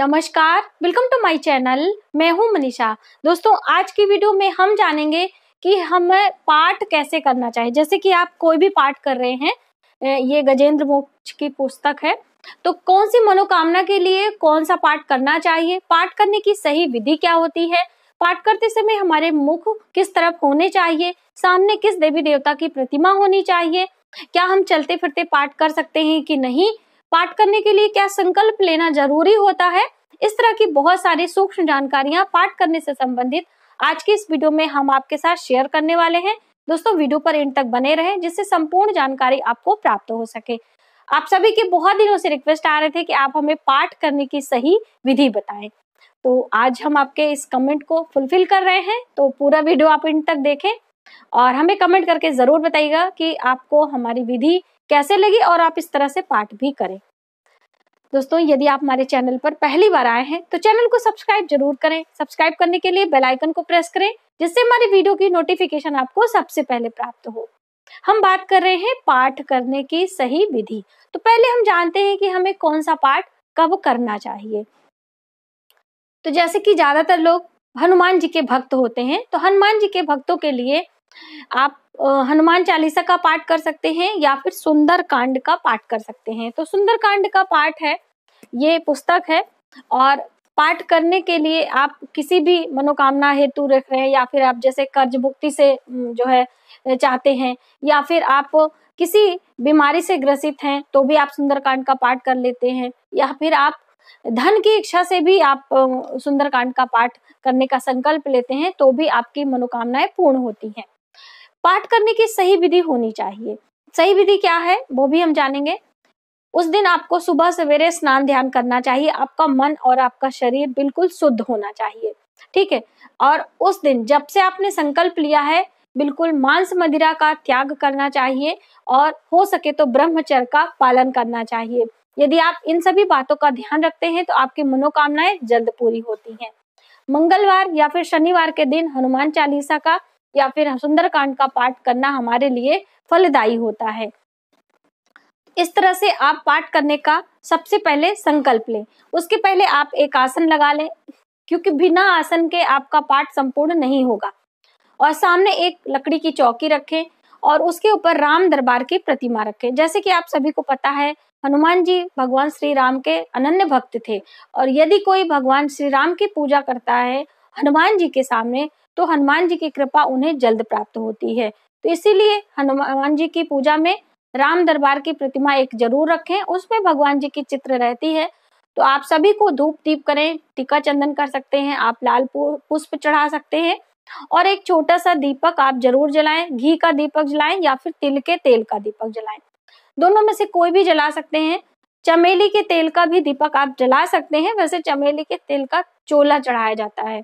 नमस्कार welcome to my channel मैं हूं मनीषा दोस्तों आज की वीडियो में हम जानेंगे कि हमें पाठ कैसे करना चाहिए जैसे कि आप कोई भी पाठ कर रहे हैं ये गजेंद्र मोक्ष की पुस्तक है तो कौन सी मनोकामना के लिए कौन सा पाठ करना चाहिए पाठ करने की सही विधि क्या होती है पाठ करते समय हमारे मुख किस तरफ होने चाहिए सामने किस देवी देवता की प्रतिमा होनी चाहिए क्या हम चलते फिरते पाठ कर सकते हैं कि नहीं पाठ करने के लिए क्या संकल्प लेना जरूरी होता है इस तरह की बहुत सारी सूक्ष्म जानकारियां पाठ करने से संबंधित आज की इस वीडियो में हम आपके साथ शेयर करने वाले हैं दोस्तों वीडियो पर इन तक बने रहें जिससे संपूर्ण जानकारी आपको प्राप्त हो सके आप सभी के बहुत दिनों से रिक्वेस्ट आ रहे थे कि आप हमें पाठ करने की सही विधि बताएं तो आज हम आपके इस कमेंट को फुलफिल कर रहे हैं तो पूरा वीडियो आप इन तक देखें और हमें कमेंट करके जरूर बताइएगा कि आपको हमारी विधि कैसे लगी और आप इस तरह से पाठ भी करें दोस्तों यदि आप हमारे चैनल पर पहली बार आए हैं तो चैनल को सब्सक्राइब जरूर करें सब्सक्राइब करने के लिए बेल आइकन को प्रेस करें जिससे हमारी वीडियो की नोटिफिकेशन आपको सबसे पहले प्राप्त हो हम बात कर रहे हैं पाठ करने की सही विधि तो पहले हम जानते हैं कि हमें कौन सा पाठ कब करना चाहिए तो जैसे कि ज्यादातर लोग हनुमान जी के भक्त होते हैं तो हनुमान जी के भक्तों के लिए आप हनुमान चालीसा का पाठ कर सकते हैं या फिर सुंदर कांड का पाठ कर सकते हैं तो सुंदर कांड का पाठ है ये पुस्तक है और पाठ करने के लिए आप किसी भी मनोकामना हेतु रख रहे हैं या फिर आप जैसे कर्ज मुक्ति से जो है चाहते हैं या फिर आप किसी बीमारी से ग्रसित हैं तो भी आप सुंदरकांड का पाठ कर लेते हैं या फिर आप धन की इच्छा से भी आप सुंदरकांड का पाठ करने का संकल्प लेते हैं तो भी आपकी मनोकामनाएं पूर्ण होती हैं पाठ करने की सही विधि होनी चाहिए सही विधि क्या है वो भी हम जानेंगे उस दिन आपको सुबह सवेरे स्नान ध्यान करना चाहिए आपका मन और आपका शरीर बिल्कुल शुद्ध होना चाहिए ठीक है और उस दिन जब से आपने संकल्प लिया है बिल्कुल मांस मदिरा का त्याग करना चाहिए और हो सके तो ब्रह्मचर्य का पालन करना चाहिए यदि आप इन सभी बातों का ध्यान रखते हैं तो आपकी मनोकामनाएं जल्द पूरी होती हैं मंगलवार या फिर शनिवार के दिन हनुमान चालीसा का या फिर सुंदरकांड का पाठ करना हमारे लिए फलदायी होता है इस तरह से आप पाठ करने का सबसे पहले संकल्प लें उसके पहले आप एक आसन लगा लें क्योंकि बिना आसन के आपका पाठ संपूर्ण नहीं होगा और सामने एक लकड़ी की चौकी रखें और उसके ऊपर राम दरबार की प्रतिमा रखें जैसे कि आप सभी को पता है हनुमान जी भगवान श्री राम के अनन्य भक्त थे और यदि कोई भगवान श्री राम की पूजा करता है हनुमान जी के सामने तो हनुमान जी की कृपा उन्हें जल्द प्राप्त होती है तो इसीलिए हनुमान जी की पूजा में राम दरबार की प्रतिमा एक जरूर रखें उसमें भगवान जी की चित्र रहती है तो आप सभी को धूप दीप करें टीका चंदन कर सकते हैं आप लाल पुष्प चढ़ा सकते हैं और एक छोटा सा दीपक आप जरूर जलाएं घी का दीपक जलाएं या फिर तिल के तेल का दीपक जलाएं दोनों में से कोई भी जला सकते हैं चमेली के तेल का भी दीपक आप जला सकते हैं वैसे चमेली के तेल का चोला चढ़ाया जाता है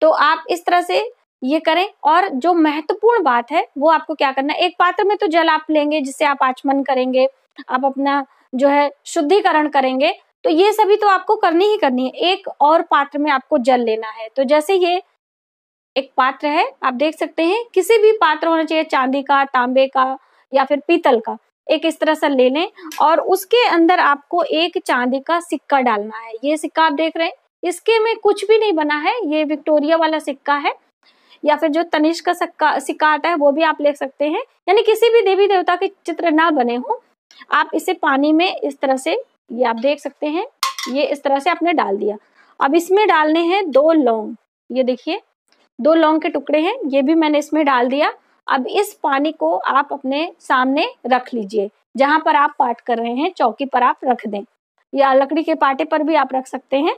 तो आप इस तरह से ये करें और जो महत्वपूर्ण बात है वो आपको क्या करना है एक पात्र में तो जल आप लेंगे जिससे आप आचमन करेंगे आप अपना जो है शुद्धिकरण करेंगे तो ये सभी तो आपको करनी ही करनी है एक और पात्र में आपको जल लेना है तो जैसे ये एक पात्र है आप देख सकते हैं किसी भी पात्र होना चाहिए चांदी का तांबे का या फिर पीतल का एक इस तरह से ले लें और उसके अंदर आपको एक चांदी का सिक्का डालना है ये सिक्का आप देख रहे हैं इसके में कुछ भी नहीं बना है ये विक्टोरिया वाला सिक्का है या फिर जो तनिष्क का सिक्का सिक्का आता है वो भी आप ले सकते हैं यानी किसी भी देवी देवता के चित्र ना बने हों आप इसे पानी में इस तरह से ये आप देख सकते हैं ये इस तरह से आपने डाल दिया अब इसमें डालने हैं दो लौंग ये देखिए दो लौंग के टुकड़े हैं ये भी मैंने इसमें डाल दिया अब इस पानी को आप अपने सामने रख लीजिए जहां पर आप पाठ कर रहे हैं चौकी पर आप रख दें या लकड़ी के पाटे पर भी आप रख सकते हैं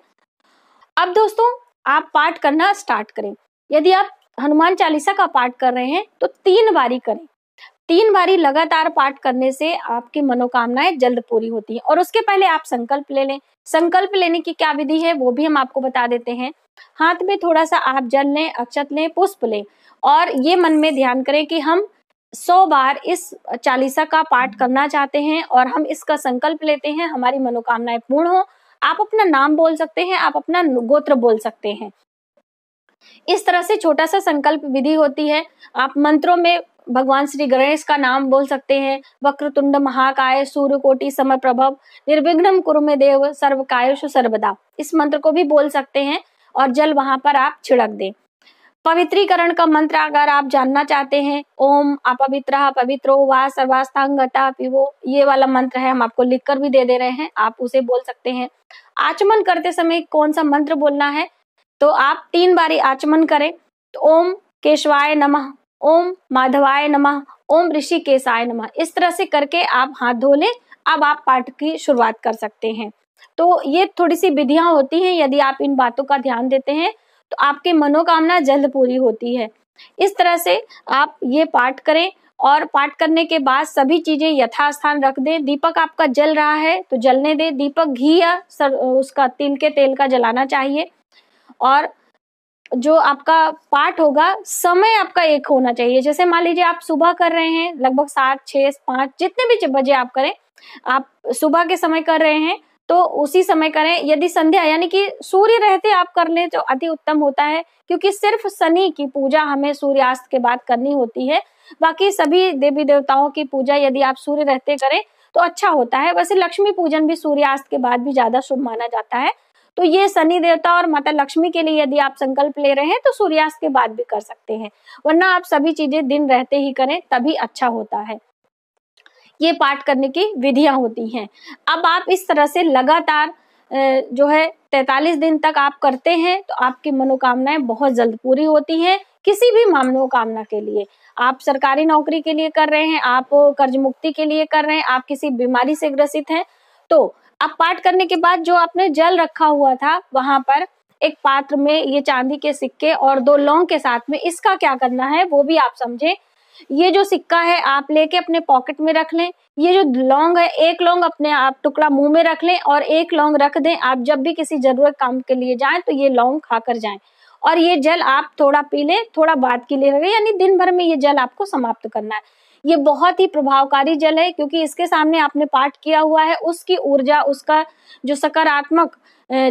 अब दोस्तों आप पाठ करना स्टार्ट करें यदि आप हनुमान चालीसा का पाठ कर रहे हैं तो तीन बारी करें तीन बारी लगातार पाठ करने से आपकी मनोकामनाएं जल्द पूरी होती है और उसके पहले आप संकल्प ले लें संकल्प लेने की क्या विधि है वो भी हम आपको बता देते हैं हाथ में थोड़ा सा आप जल लें अक्षत लें पुष्प लें और ये मन में ध्यान करें कि हम सौ बार इस चालीसा का पाठ करना चाहते हैं और हम इसका संकल्प लेते हैं हमारी मनोकामनाएं पूर्ण हो आप अपना नाम बोल सकते हैं आप अपना गोत्र बोल सकते हैं इस तरह से छोटा सा संकल्प विधि होती है आप मंत्रों में भगवान श्री गणेश का नाम बोल सकते हैं वक्रतुंड महाकाय सूर्य कोटि समर प्रभव निर्विघ्नम कुरुमे देव कायुष सर्वदा इस मंत्र को भी बोल सकते हैं और जल वहां पर आप छिड़क दें पवित्रीकरण का मंत्र अगर आप जानना चाहते हैं ओम अपवित्र पवित्रो वा सर्वास्तांगता पिवो ये वाला मंत्र है हम आपको लिखकर भी दे दे रहे हैं आप उसे बोल सकते हैं आचमन करते समय कौन सा मंत्र बोलना है तो आप तीन बारी आचमन करें तो ओम केशवाय नमः ओम माधवाय नमः ओम ऋषि केशाय नमः इस तरह से करके आप हाथ धो लें अब आप पाठ की शुरुआत कर सकते हैं तो ये थोड़ी सी विधियां होती हैं यदि आप इन बातों का ध्यान देते हैं तो आपकी मनोकामना जल्द पूरी होती है इस तरह से आप ये पाठ करें और पाठ करने के बाद सभी चीजें यथास्थान रख दें दीपक आपका जल रहा है तो जलने दें दीपक घी या सर, उसका तिल के तेल का जलाना चाहिए और जो आपका पाठ होगा समय आपका एक होना चाहिए जैसे मान लीजिए आप सुबह कर रहे हैं लगभग सात छह पांच जितने भी बजे आप करें आप सुबह के समय कर रहे हैं तो उसी समय करें यदि संध्या यानी कि सूर्य रहते आप कर लें तो अति उत्तम होता है क्योंकि सिर्फ शनि की पूजा हमें सूर्यास्त के बाद करनी होती है बाकी सभी देवी देवताओं की पूजा यदि आप सूर्य रहते करें तो अच्छा होता है वैसे लक्ष्मी पूजन भी सूर्यास्त के बाद भी ज्यादा शुभ माना जाता है तो ये शनि देवता और माता लक्ष्मी के लिए यदि आप संकल्प ले रहे हैं तो सूर्यास्त के बाद भी कर सकते हैं वरना आप सभी चीजें दिन रहते ही करें तभी अच्छा होता है ये पाठ करने की विधियां होती हैं अब आप इस तरह से लगातार जो है तैतालीस दिन तक आप करते हैं तो आपकी मनोकामनाएं बहुत जल्द पूरी होती हैं किसी भी मनोकामना के लिए आप सरकारी नौकरी के लिए कर रहे हैं आप कर्ज मुक्ति के लिए कर रहे हैं आप किसी बीमारी से ग्रसित हैं तो अब पाठ करने के बाद जो आपने जल रखा हुआ था वहां पर एक पात्र में ये चांदी के सिक्के और दो लौंग के साथ में इसका क्या करना है वो भी आप समझें ये जो सिक्का है आप लेके अपने पॉकेट में रख लें ये जो लौंग है एक लौंग अपने आप टुकड़ा मुंह में रख लें और एक लौंग रख दें आप जब भी किसी जरूरत काम के लिए जाएं तो ये लौंग खाकर जाएं और ये जल आप थोड़ा पी लें थोड़ा बाद के लिए रखें यानी दिन भर में ये जल आपको समाप्त करना है ये बहुत ही प्रभावकारी जल है क्योंकि इसके सामने आपने पाठ किया हुआ है उसकी ऊर्जा उसका जो सकारात्मक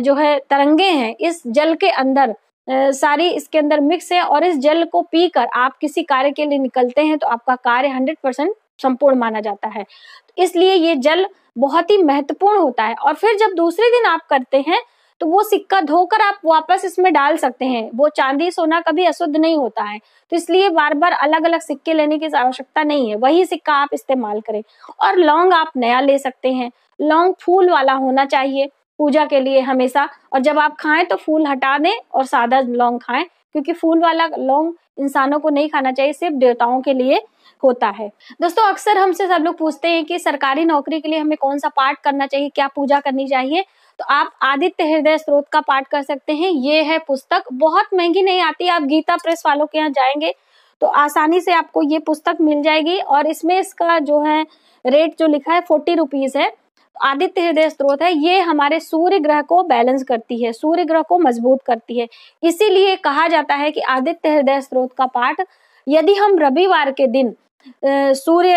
जो है तरंगे हैं इस जल के अंदर सारी इसके अंदर मिक्स है और इस जल को पीकर आप किसी कार्य के लिए निकलते हैं तो आपका कार्य हंड्रेड परसेंट संपूर्ण माना जाता है इसलिए ये जल बहुत ही महत्वपूर्ण होता है और फिर जब दूसरे दिन आप करते हैं तो वो सिक्का धोकर आप वापस इसमें डाल सकते हैं वो चांदी सोना कभी अशुद्ध नहीं होता है तो इसलिए बार बार अलग अलग सिक्के लेने की आवश्यकता नहीं है वही सिक्का आप इस्तेमाल करें और लौंग आप नया ले सकते हैं लौंग फूल वाला होना चाहिए पूजा के लिए हमेशा और जब आप खाएं तो फूल हटा दें और सादा लौंग खाएं क्योंकि फूल वाला लौंग इंसानों को नहीं खाना चाहिए सिर्फ देवताओं के लिए होता है दोस्तों अक्सर हमसे सब लोग पूछते हैं कि सरकारी नौकरी के लिए हमें कौन सा पाठ करना चाहिए क्या पूजा करनी चाहिए तो आप आदित्य हृदय स्रोत का पाठ कर सकते हैं ये है पुस्तक बहुत महंगी नहीं आती आप गीता प्रेस वालों के यहाँ जाएंगे तो आसानी से आपको ये पुस्तक मिल जाएगी और इसमें इसका जो है रेट जो लिखा है फोर्टी रुपीज है आदित्य हृदय स्त्रोत है ये हमारे सूर्य ग्रह को बैलेंस करती है सूर्य ग्रह को मजबूत करती है इसीलिए कहा जाता है कि आदित्य हृदय स्त्रोत का पाठ यदि हम रविवार के दिन सूर्य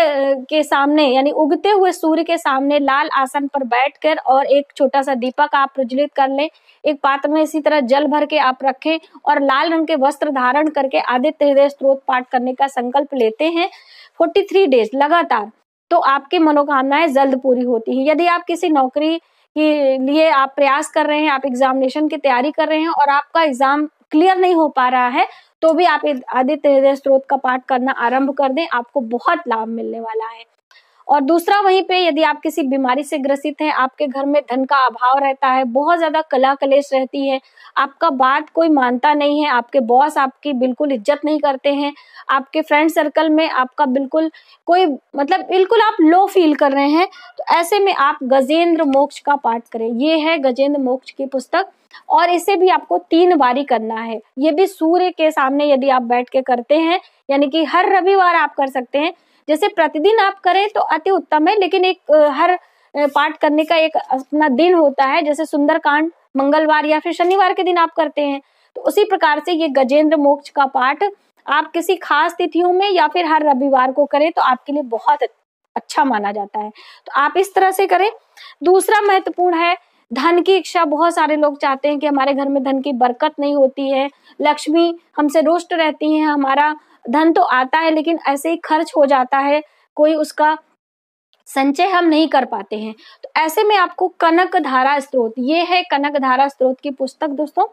के सामने यानी उगते हुए सूर्य के सामने लाल आसन पर बैठकर और एक छोटा सा दीपक आप प्रज्वलित कर लें एक पात्र में इसी तरह जल भर के आप रखें और लाल रंग के वस्त्र धारण करके आदित्य हृदय स्त्रोत पाठ करने का संकल्प लेते हैं 43 डेज लगातार तो आपकी मनोकामनाएं जल्द पूरी होती हैं यदि आप किसी नौकरी के लिए आप प्रयास कर रहे हैं आप एग्जामिनेशन की तैयारी कर रहे हैं और आपका एग्जाम क्लियर नहीं हो पा रहा है तो भी आप आदित्य हृदय स्त्रोत का पाठ करना आरंभ कर दें आपको बहुत लाभ मिलने वाला है और दूसरा वहीं पे यदि आप किसी बीमारी से ग्रसित हैं आपके घर में धन का अभाव रहता है बहुत ज्यादा कला कलेश रहती है आपका बात कोई मानता नहीं है आपके बॉस आपकी बिल्कुल इज्जत नहीं करते हैं आपके फ्रेंड सर्कल में आपका बिल्कुल कोई मतलब बिल्कुल आप लो फील कर रहे हैं तो ऐसे में आप गजेंद्र मोक्ष का पाठ करें ये है गजेंद्र मोक्ष की पुस्तक और इसे भी आपको तीन बारी करना है ये भी सूर्य के सामने यदि आप बैठ के करते हैं यानी कि हर रविवार आप कर सकते हैं जैसे प्रतिदिन आप करें तो अति उत्तम है लेकिन एक हर पाठ करने का एक अपना दिन होता है जैसे सुंदर कांड मंगलवार या फिर शनिवार के दिन आप करते हैं तो उसी प्रकार से ये गजेंद्र मोक्ष का पाठ आप किसी खास तिथियों में या फिर हर रविवार को करें तो आपके लिए बहुत अच्छा माना जाता है तो आप इस तरह से करें दूसरा महत्वपूर्ण है धन की इच्छा बहुत सारे लोग चाहते हैं कि हमारे घर में धन की बरकत नहीं होती है लक्ष्मी हमसे रुष्ट रहती है हमारा धन तो आता है लेकिन ऐसे ही खर्च हो जाता है कोई उसका संचय हम नहीं कर पाते हैं तो ऐसे में आपको कनक धारा स्त्रोत ये है कनक धारा स्त्रोत की पुस्तक दोस्तों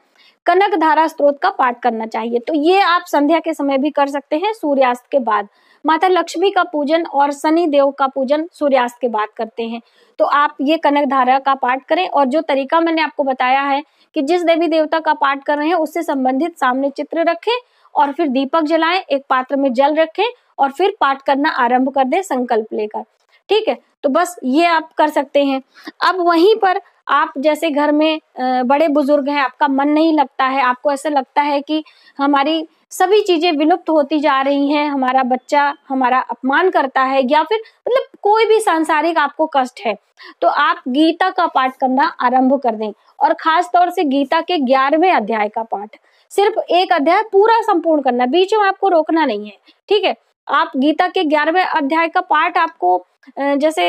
कनक धारा स्त्रोत का पाठ करना चाहिए तो ये आप संध्या के समय भी कर सकते हैं सूर्यास्त के बाद माता लक्ष्मी का पूजन और सनी देव का पूजन सूर्यास्त के बाद करते हैं तो आप ये कनक धारा का पाठ करें और जो तरीका मैंने आपको बताया है कि जिस देवी देवता का पाठ कर रहे हैं उससे संबंधित सामने चित्र रखें और फिर दीपक जलाएं एक पात्र में जल रखें और फिर पाठ करना आरंभ कर दे संकल्प लेकर ठीक है तो बस ये आप कर सकते हैं अब वहीं पर आप जैसे घर में बड़े बुजुर्ग हैं आपका मन नहीं लगता है आपको ऐसा लगता है कि हमारी सभी चीजें विलुप्त होती जा रही हैं हमारा बच्चा हमारा अपमान करता है या फिर मतलब कोई भी सांसारिक आपको कष्ट है तो आप गीता का पाठ करना आरंभ कर दें और खास तौर से गीता के ग्यारहवें अध्याय का पाठ सिर्फ एक अध्याय पूरा संपूर्ण करना बीच में आपको रोकना नहीं है ठीक है आप गीता के ग्यारहवें अध्याय का पार्ट आपको जैसे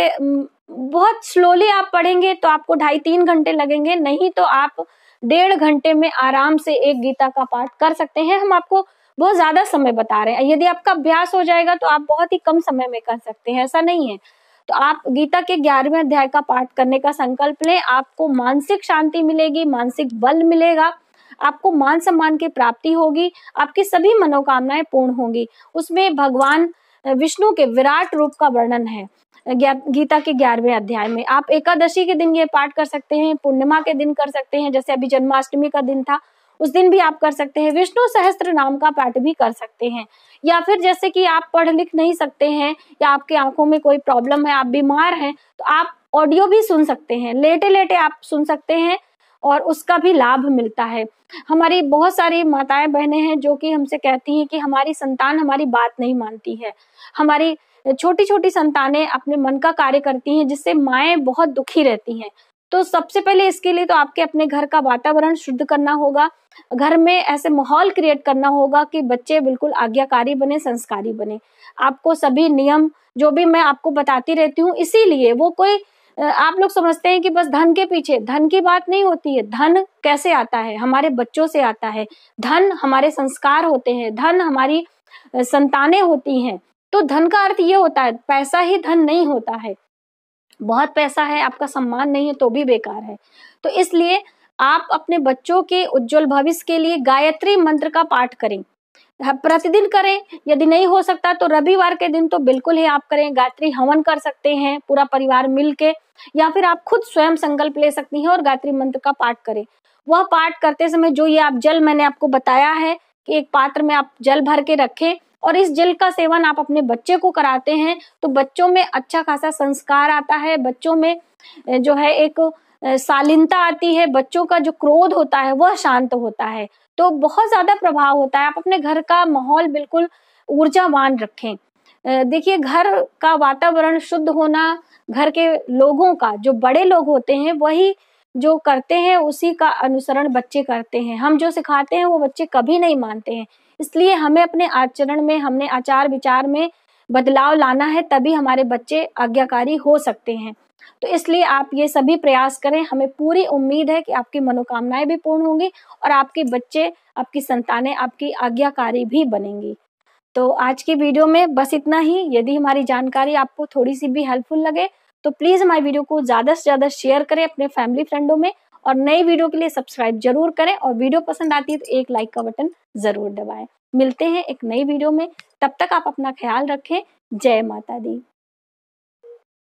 बहुत स्लोली आप पढ़ेंगे तो आपको ढाई तीन घंटे लगेंगे नहीं तो आप डेढ़ घंटे में आराम से एक गीता का पाठ कर सकते हैं हम आपको बहुत ज्यादा समय बता रहे हैं यदि आपका अभ्यास हो जाएगा तो आप बहुत ही कम समय में कर सकते हैं ऐसा नहीं है तो आप गीता के ग्यारहवें अध्याय का पाठ करने का संकल्प लें आपको मानसिक शांति मिलेगी मानसिक बल मिलेगा आपको मान सम्मान की प्राप्ति होगी आपकी सभी मनोकामनाएं पूर्ण होंगी उसमें भगवान विष्णु के विराट रूप का वर्णन है गीता के ग्यारहवें अध्याय में आप एकादशी के दिन ये पाठ कर सकते हैं पूर्णिमा के दिन कर सकते हैं जैसे अभी जन्माष्टमी का दिन था उस दिन भी आप कर सकते हैं विष्णु सहस्त्र नाम का पाठ भी कर सकते हैं या फिर जैसे कि आप पढ़ लिख नहीं सकते हैं या आपकी आंखों में कोई प्रॉब्लम है आप बीमार हैं तो आप ऑडियो भी सुन सकते हैं लेटे लेटे आप सुन सकते हैं और उसका भी लाभ मिलता है हमारी बहुत सारी माताएं बहनें हैं जो कि हमसे कहती हैं कि हमारी संतान हमारी बात नहीं मानती है हमारी छोटी छोटी संतानें अपने मन का कार्य करती हैं जिससे माएँ बहुत दुखी रहती हैं तो सबसे पहले इसके लिए तो आपके अपने घर का वातावरण शुद्ध करना होगा घर में ऐसे माहौल क्रिएट करना होगा कि बच्चे बिल्कुल आज्ञाकारी बने संस्कारी बने आपको सभी नियम जो भी मैं आपको बताती रहती हूँ इसीलिए वो कोई आप लोग समझते हैं कि बस धन के पीछे धन की बात नहीं होती है धन कैसे आता है हमारे बच्चों से आता है धन हमारे संस्कार होते हैं धन हमारी संतानें होती हैं तो धन का अर्थ ये होता है पैसा ही धन नहीं होता है बहुत पैसा है आपका सम्मान नहीं है तो भी बेकार है तो इसलिए आप अपने बच्चों के उज्जवल भविष्य के लिए गायत्री मंत्र का पाठ करें प्रतिदिन करें यदि नहीं हो सकता तो रविवार के दिन तो बिल्कुल ही आप करें गायत्री हवन कर सकते हैं पूरा परिवार मिल या फिर आप खुद स्वयं संकल्प ले सकती हैं और गायत्री मंत्र का पाठ करें वह पाठ करते समय जो ये आप जल मैंने आपको बताया है कि एक पात्र में आप जल भर के रखें और इस जल का सेवन आप अपने बच्चे को कराते हैं तो बच्चों में अच्छा खासा संस्कार आता है बच्चों में जो है एक शालीनता आती है बच्चों का जो क्रोध होता है वह शांत होता है तो बहुत ज्यादा प्रभाव होता है आप अपने घर का माहौल बिल्कुल ऊर्जावान रखें देखिए घर का वातावरण शुद्ध होना घर के लोगों का जो बड़े लोग होते हैं वही जो करते हैं उसी का अनुसरण बच्चे करते हैं हम जो सिखाते हैं वो बच्चे कभी नहीं मानते हैं इसलिए हमें अपने आचरण में हमने आचार विचार में बदलाव लाना है तभी हमारे बच्चे आज्ञाकारी हो सकते हैं तो इसलिए आप ये सभी प्रयास करें हमें पूरी उम्मीद है कि आपकी मनोकामनाएं भी पूर्ण होंगी और आपके बच्चे आपकी संतानें आपकी आज्ञाकारी भी बनेंगी तो आज की वीडियो में बस इतना ही यदि हमारी जानकारी आपको थोड़ी सी भी हेल्पफुल लगे तो प्लीज़ हमारी वीडियो को ज़्यादा से ज़्यादा शेयर करें अपने फैमिली फ्रेंडों में और नई वीडियो के लिए सब्सक्राइब जरूर करें और वीडियो पसंद आती है तो एक लाइक का बटन ज़रूर दबाएं मिलते हैं एक नई वीडियो में तब तक आप अपना ख्याल रखें जय माता दी